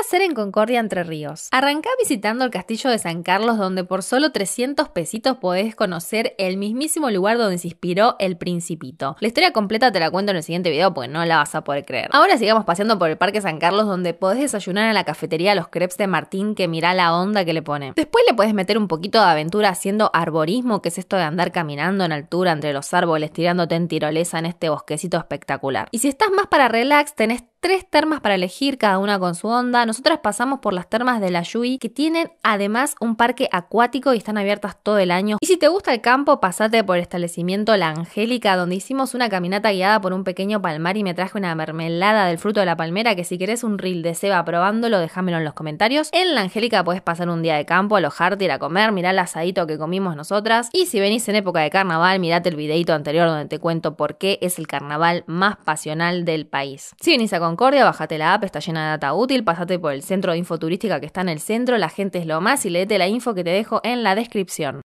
hacer en Concordia Entre Ríos? Arrancá visitando el castillo de San Carlos donde por solo 300 pesitos podés conocer el mismísimo lugar donde se inspiró el principito. La historia completa te la cuento en el siguiente video porque no la vas a poder creer. Ahora sigamos paseando por el Parque San Carlos donde podés desayunar en la cafetería Los Crepes de Martín que mirá la onda que le pone. Después le podés meter un poquito de aventura haciendo arborismo, que es esto de andar caminando en altura entre los árboles, tirándote en tirolesa en este bosquecito espectacular. Y si estás más para relax, tenés tres termas para elegir, cada una con su onda. Nosotras pasamos por las termas de la Yui, que tienen además un parque acuático y están abiertas todo el año. Y si te gusta el campo, pasate por el establecimiento La Angélica, donde hicimos una caminata guiada por un pequeño palmar y me traje una mermelada del fruto de la palmera, que si querés un reel de ceba probándolo, déjamelo en los comentarios. En La Angélica puedes pasar un día de campo, alojarte, ir a comer, mirar el asadito que comimos nosotras. Y si venís en época de carnaval, mirate el videito anterior donde te cuento por qué es el carnaval más pasional del país. Si venís a Concordia, bájate la app, está llena de data útil, pasate por el centro de infoturística que está en el centro, la gente es lo más y leete la info que te dejo en la descripción.